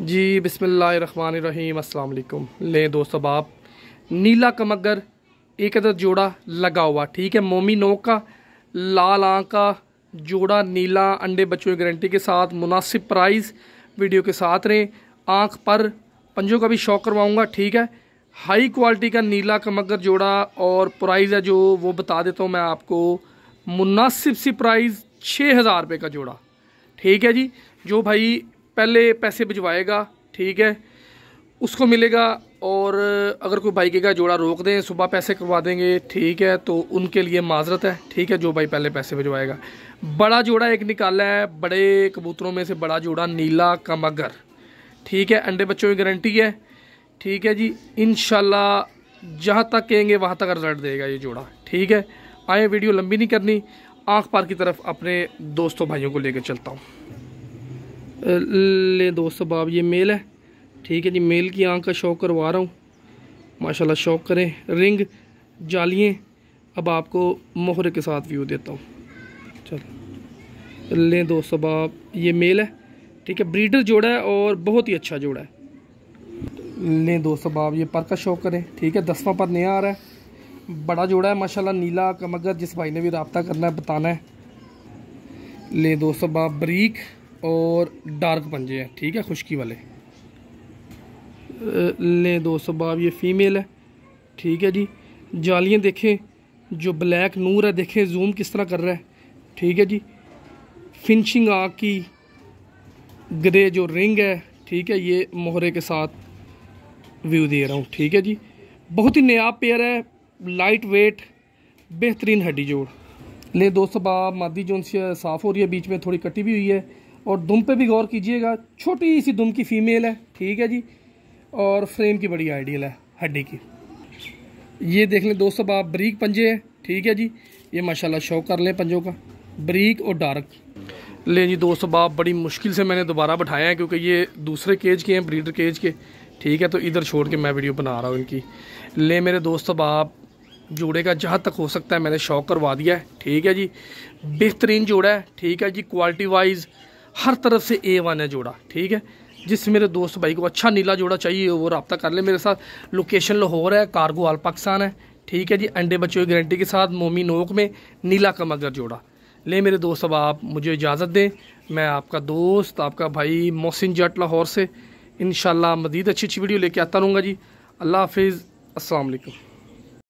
जी बिसमीम अल्लाम ले दोस्तों बाप नीला कमगर एक अदर जोड़ा लगा हुआ ठीक है मोमी नोक का लाल आँख का जोड़ा नीला अंडे बच्चों की गारंटी के साथ मुनासिब प्राइस वीडियो के साथ रहें आँख पर पंजों का भी शौक करवाऊँगा ठीक है हाई क्वालिटी का नीला कमगर जोड़ा और प्राइज़ है जो वो बता देता हूँ मैं आपको मुनासिब सी प्राइस छः हज़ार रुपये का जोड़ा ठीक है जी जो भाई पहले पैसे भिजवाएगा ठीक है उसको मिलेगा और अगर कोई भाई का जोड़ा रोक दें सुबह पैसे करवा देंगे ठीक है तो उनके लिए माजरत है ठीक है जो भाई पहले पैसे भिजवाएगा बड़ा जोड़ा एक निकाला है बड़े कबूतरों में से बड़ा जोड़ा नीला कमगर ठीक है अंडे बच्चों की गारंटी है ठीक है जी इन जहाँ तक कहेंगे वहाँ तक रिजल्ट देगा ये जोड़ा ठीक है आए वीडियो लंबी नहीं करनी आँख पार की तरफ अपने दोस्तों भाइयों को लेकर चलता हूँ ले दोस्तों बाब ये मेल है ठीक है जी मेल की आँख का शौक करवा रहा हूँ माशाल्लाह शौक करें रिंग जालिए अब आपको मोहरे के साथ व्यू देता हूँ चलो ले दोस्तों बाब ये मेल है ठीक है ब्रीडर जोड़ा है और बहुत ही अच्छा जोड़ा है लें दोस्तों बाब ये पर का शौक करें ठीक है दसवां पर नया आ रहा है बड़ा जोड़ा है माशाल्लाह नीला कमगर जिस भाई ने भी रबता करना है बताना है ले दोस्तों बाब ब्रीक और डार्क पंजे हैं ठीक है खुश्की वाले ले दोस्तों बाब ये फ़ीमेल है ठीक है जी जालियाँ देखें जो ब्लैक नूर है देखें जूम किस तरह कर रहा है ठीक है जी फिनिशिंग आग की ग्रे जो रिंग है ठीक है ये मोहरे के साथ व्यू दे रहा हूँ ठीक है जी बहुत ही नया पेयर है लाइट वेट बेहतरीन हड्डी जोड़ ले दोस्तों बाब मादी जोन से साफ़ हो रही है बीच में थोड़ी कटी भी हुई है और दुम पे भी गौर कीजिएगा छोटी सी दुम की फीमेल है ठीक है जी और फ्रेम की बड़ी आइडियल है हड्डी की ये देख लें दोस्तों आप ब्रीक पंजे हैं ठीक है जी ये माशाल्लाह शौक कर लें पंजों का ब्रीक और डार्क ले जी दोस्तों बाप बड़ी मुश्किल से मैंने दोबारा बैठाया है क्योंकि ये दूसरे केज के हैं ब्रीडर केज के ठीक है तो इधर छोड़ के मैं वीडियो बना रहा हूँ इनकी ले मेरे दोस्तों बाप जोड़े का जहाँ तक हो सकता है मैंने शौक करवा दिया है ठीक है जी बेहतरीन जोड़ा है ठीक है जी क्वालिटी वाइज़ हर तरफ से ए वन है जोड़ा ठीक है जिस मेरे दोस्त भाई को अच्छा नीला जोड़ा चाहिए वो रबता कर ले मेरे साथ लोकेशन लाहौर है कार्गो आल पाकिस्तान है ठीक है जी अंडे बच्चों की गारंटी के साथ मोमी नोक में नीला कमगर जोड़ा ले मेरे दोस्त अब आप मुझे इजाज़त दें मैं आपका दोस्त आपका भाई मोहसिन जट लाहौर से इन मज़ीद अच्छी अच्छी वीडियो लेके आता रहूँगा जी अल्लाह हाफिज़ असलकम